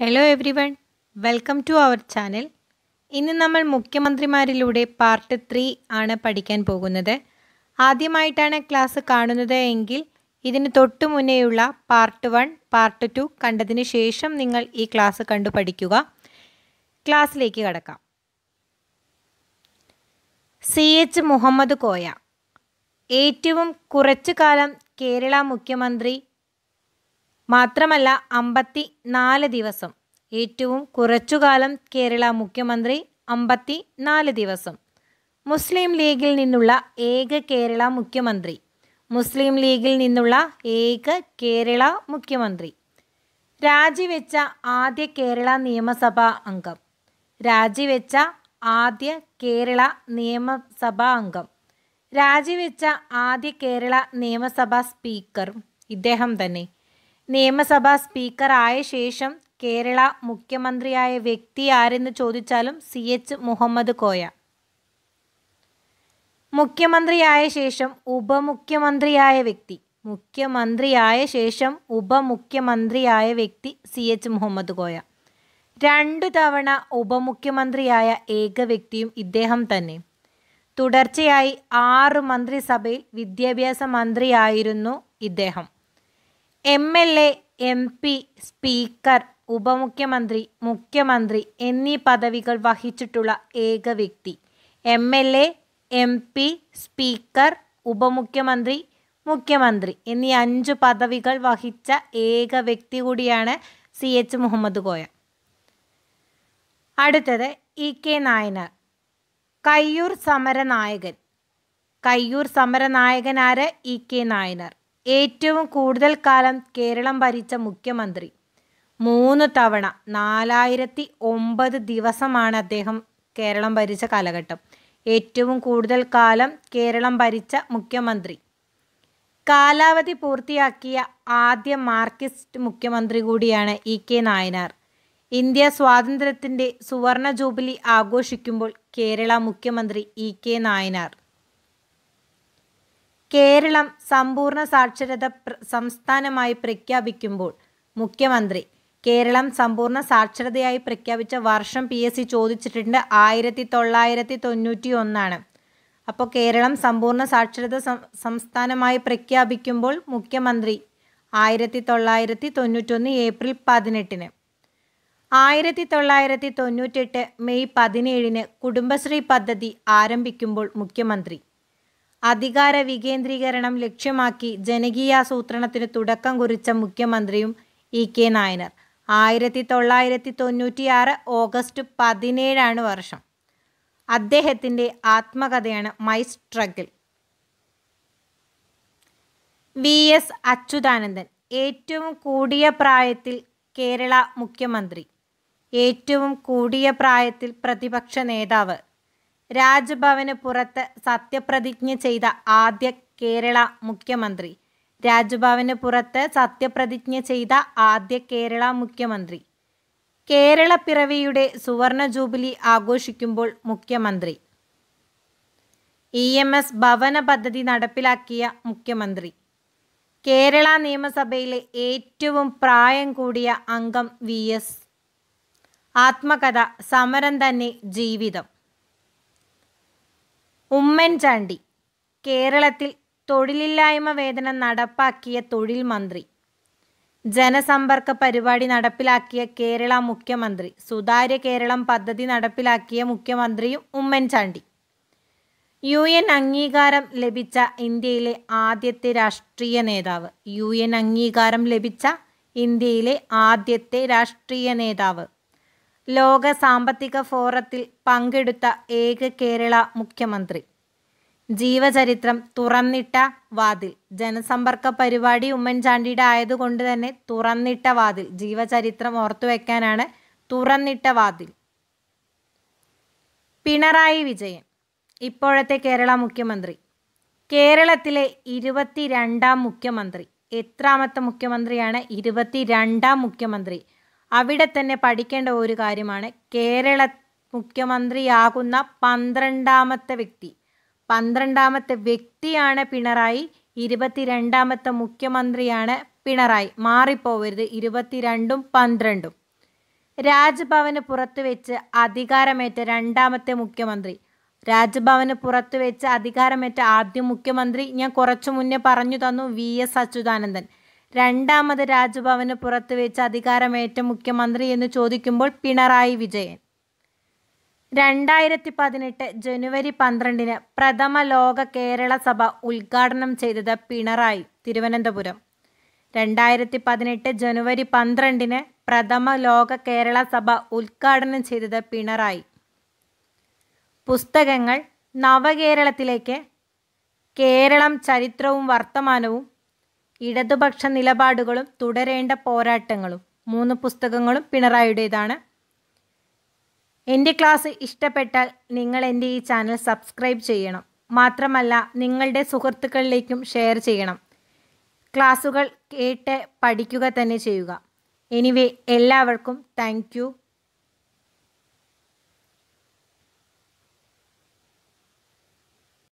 hello everyone welcome to our channel ഇന്ന് നമ്മൾ മുഖ്യമന്ത്രിമാരിലൂടെ part three ആണ് പഠിക്കാൻ പോകുന്നത് ആദ്യമായിട്ടാണ് ക്ലാസ് കാണുന്നത് എങ്കിൽ ഇതിന് തൊട്ടു മുന്നേയുള്ള പാർട്ട് വൺ പാർട്ട് ടു കണ്ടതിന് ശേഷം നിങ്ങൾ ഈ ക്ലാസ് കണ്ടു പഠിക്കുക ക്ലാസ്സിലേക്ക് കടക്കാം സി എച്ച് മുഹമ്മദ് കോയ ഏറ്റവും കുറച്ചു കാലം കേരള മുഖ്യമന്ത്രി മാത്രമല്ല അമ്പത്തി നാല് ദിവസം ഏറ്റവും കുറച്ചുകാലം കേരള മുഖ്യമന്ത്രി അമ്പത്തി നാല് ദിവസം മുസ്ലിം ലീഗിൽ നിന്നുള്ള ഏക കേരള മുഖ്യമന്ത്രി മുസ്ലിം ലീഗിൽ നിന്നുള്ള ഏക കേരള മുഖ്യമന്ത്രി രാജിവെച്ച ആദ്യ കേരള നിയമസഭാ അംഗം രാജിവെച്ച ആദ്യ കേരള നിയമസഭാ അംഗം രാജിവെച്ച ആദ്യ കേരള നിയമസഭാ സ്പീക്കർ ഇദ്ദേഹം തന്നെ നിയമസഭാ സ്പീക്കറായ ശേഷം കേരള മുഖ്യമന്ത്രിയായ വ്യക്തി ആരെന്ന് ചോദിച്ചാലും സി എച്ച് മുഹമ്മദ് കോയ മുഖ്യമന്ത്രിയായ ശേഷം ഉപമുഖ്യമന്ത്രിയായ വ്യക്തി മുഖ്യമന്ത്രിയായ ശേഷം ഉപമുഖ്യമന്ത്രിയായ വ്യക്തി സി എച്ച് മുഹമ്മദ് കോയ രണ്ടു തവണ ഉപമുഖ്യമന്ത്രിയായ ഏക വ്യക്തിയും ഇദ്ദേഹം തന്നെ തുടർച്ചയായി ആറ് മന്ത്രിസഭയിൽ വിദ്യാഭ്യാസ മന്ത്രിയായിരുന്നു ഇദ്ദേഹം M L A M P speaker ഉപമുഖ്യമന്ത്രി മുഖ്യമന്ത്രി എന്നീ പദവികൾ വഹിച്ചിട്ടുള്ള ഏക വ്യക്തി M L A M P speaker ഉപമുഖ്യമന്ത്രി മുഖ്യമന്ത്രി എന്നീ അഞ്ച് പദവികൾ വഹിച്ച ഏക വ്യക്തി കൂടിയാണ് സി എച്ച് മുഹമ്മദ് കോയ അടുത്തത് ഇ കെ നായനാർ കയ്യൂർ സമരനായകൻ കയ്യൂർ സമരനായകനാര് ഇ കെ നായനാർ ഏറ്റവും കൂടുതൽ കാലം കേരളം ഭരിച്ച മുഖ്യമന്ത്രി മൂന്ന് തവണ നാലായിരത്തി ഒമ്പത് ദിവസമാണ് അദ്ദേഹം കേരളം ഭരിച്ച കാലഘട്ടം ഏറ്റവും കൂടുതൽ കാലം കേരളം ഭരിച്ച മുഖ്യമന്ത്രി കാലാവധി പൂർത്തിയാക്കിയ ആദ്യ മാർക്സിസ്റ്റ് മുഖ്യമന്ത്രി കൂടിയാണ് ഇ കെ നായനാർ ഇന്ത്യ സ്വാതന്ത്ര്യത്തിൻ്റെ സുവർണ ജൂബിലി ആഘോഷിക്കുമ്പോൾ കേരള മുഖ്യമന്ത്രി ഇ കെ നായനാർ കേരളം സമ്പൂർണ്ണ സാക്ഷരത സംസ്ഥാനമായി പ്രഖ്യാപിക്കുമ്പോൾ മുഖ്യമന്ത്രി കേരളം സമ്പൂർണ്ണ സാക്ഷരതയായി പ്രഖ്യാപിച്ച വർഷം പി എസ് സി ചോദിച്ചിട്ടുണ്ട് ആയിരത്തി തൊള്ളായിരത്തി തൊണ്ണൂറ്റി ഒന്നാണ് അപ്പോൾ കേരളം സമ്പൂർണ്ണ സാക്ഷരത സംസ്ഥാനമായി പ്രഖ്യാപിക്കുമ്പോൾ മുഖ്യമന്ത്രി ആയിരത്തി തൊള്ളായിരത്തി തൊണ്ണൂറ്റൊന്ന് ഏപ്രിൽ പതിനെട്ടിന് ആയിരത്തി തൊള്ളായിരത്തി തൊണ്ണൂറ്റെട്ട് മെയ് പതിനേഴിന് കുടുംബശ്രീ പദ്ധതി ആരംഭിക്കുമ്പോൾ മുഖ്യമന്ത്രി അധികാര വികേന്ദ്രീകരണം ലക്ഷ്യമാക്കി ജനകീയാസൂത്രണത്തിന് തുടക്കം കുറിച്ച മുഖ്യമന്ത്രിയും ഇ കെ നായനർ ആയിരത്തി തൊള്ളായിരത്തി തൊണ്ണൂറ്റിയാറ് ഓഗസ്റ്റ് പതിനേഴാണ് വർഷം അദ്ദേഹത്തിൻ്റെ ആത്മകഥയാണ് my struggle V S Achuthanandan ഏറ്റവും കൂടിയ പ്രായത്തിൽ കേരള മുഖ്യമന്ത്രി ഏറ്റവും കൂടിയ പ്രായത്തിൽ പ്രതിപക്ഷ നേതാവ് രാജ്ഭവന് പുറത്ത് സത്യപ്രതിജ്ഞ ചെയ്ത ആദ്യ കേരള മുഖ്യമന്ത്രി രാജ്ഭവന് പുറത്ത് സത്യപ്രതിജ്ഞ ചെയ്ത ആദ്യ കേരള മുഖ്യമന്ത്രി കേരള പിറവിയുടെ സുവർണ ജൂബിലി ആഘോഷിക്കുമ്പോൾ മുഖ്യമന്ത്രി ഇ എം എസ് ഭവന പദ്ധതി നടപ്പിലാക്കിയ മുഖ്യമന്ത്രി കേരള നിയമസഭയിലെ ഏറ്റവും പ്രായം കൂടിയ അംഗം വി എസ് ആത്മകഥ സമരം തന്നെ ജീവിതം ഉമ്മൻചാണ്ടി കേരളത്തിൽ തൊഴിലില്ലായ്മ വേതനം നടപ്പാക്കിയ തൊഴിൽ മന്ത്രി ജനസമ്പർക്ക പരിപാടി നടപ്പിലാക്കിയ കേരള മുഖ്യമന്ത്രി സുതാര്യ കേരളം പദ്ധതി നടപ്പിലാക്കിയ മുഖ്യമന്ത്രിയും ഉമ്മൻചാണ്ടി യു എൻ അംഗീകാരം ലഭിച്ച ഇന്ത്യയിലെ ആദ്യത്തെ രാഷ്ട്രീയ നേതാവ് യു എൻ അംഗീകാരം ലഭിച്ച ഇന്ത്യയിലെ ആദ്യത്തെ രാഷ്ട്രീയ നേതാവ് ലോക സാമ്പത്തിക ഫോറത്തിൽ പങ്കെടുത്ത ഏക കേരള മുഖ്യമന്ത്രി ജീവചരിത്രം തുറന്നിട്ട വാതിൽ ജനസമ്പർക്ക പരിപാടി ഉമ്മൻചാണ്ടിയുടെ ആയതുകൊണ്ട് തന്നെ തുറന്നിട്ട വാതിൽ ജീവചരിത്രം ഓർത്തു വയ്ക്കാനാണ് തുറന്നിട്ട വാതിൽ പിണറായി വിജയൻ ഇപ്പോഴത്തെ കേരള മുഖ്യമന്ത്രി കേരളത്തിലെ ഇരുപത്തിരണ്ടാം മുഖ്യമന്ത്രി എത്രാമത്തെ മുഖ്യമന്ത്രിയാണ് ഇരുപത്തിരണ്ടാം മുഖ്യമന്ത്രി അവിടെ തന്നെ പഠിക്കേണ്ട ഒരു കാര്യമാണ് കേരള മുഖ്യമന്ത്രിയാകുന്ന പന്ത്രണ്ടാമത്തെ വ്യക്തി പന്ത്രണ്ടാമത്തെ വ്യക്തിയാണ് പിണറായി ഇരുപത്തിരണ്ടാമത്തെ മുഖ്യമന്ത്രിയാണ് പിണറായി മാറിപ്പോവരുത് ഇരുപത്തിരണ്ടും പന്ത്രണ്ടും രാജ്ഭവന് പുറത്തു വെച്ച് അധികാരമേറ്റ രണ്ടാമത്തെ മുഖ്യമന്ത്രി രാജ്ഭവന് പുറത്തു വെച്ച് അധികാരമേറ്റ ആദ്യ മുഖ്യമന്ത്രി ഞാൻ കുറച്ചു മുന്നേ പറഞ്ഞു തന്നു വി എസ് അച്യുതാനന്ദൻ രണ്ടാമത് രാജ്ഭവന് പുറത്ത് വെച്ച് അധികാരമേറ്റ മുഖ്യമന്ത്രി എന്ന് ചോദിക്കുമ്പോൾ പിണറായി വിജയൻ രണ്ടായിരത്തി പതിനെട്ട് ജനുവരി പന്ത്രണ്ടിന് പ്രഥമ ലോക കേരള സഭ ഉദ്ഘാടനം ചെയ്തത് പിണറായി തിരുവനന്തപുരം രണ്ടായിരത്തി പതിനെട്ട് ജനുവരി പന്ത്രണ്ടിന് പ്രഥമ ലോക കേരള സഭ ഉദ്ഘാടനം ചെയ്തത് പിണറായി പുസ്തകങ്ങൾ നവകേരളത്തിലേക്ക് കേരളം ചരിത്രവും വർത്തമാനവും ഇടതുപക്ഷ നിലപാടുകളും തുടരേണ്ട പോരാട്ടങ്ങളും മൂന്ന് പുസ്തകങ്ങളും പിണറായിയുടേതാണ് എൻ്റെ ക്ലാസ് ഇഷ്ടപ്പെട്ടാൽ നിങ്ങൾ എൻ്റെ ഈ ചാനൽ സബ്സ്ക്രൈബ് ചെയ്യണം മാത്രമല്ല നിങ്ങളുടെ സുഹൃത്തുക്കളിലേക്കും ഷെയർ ചെയ്യണം ക്ലാസുകൾ കേട്ട് പഠിക്കുക തന്നെ ചെയ്യുക എനിവേ എല്ലാവർക്കും താങ്ക്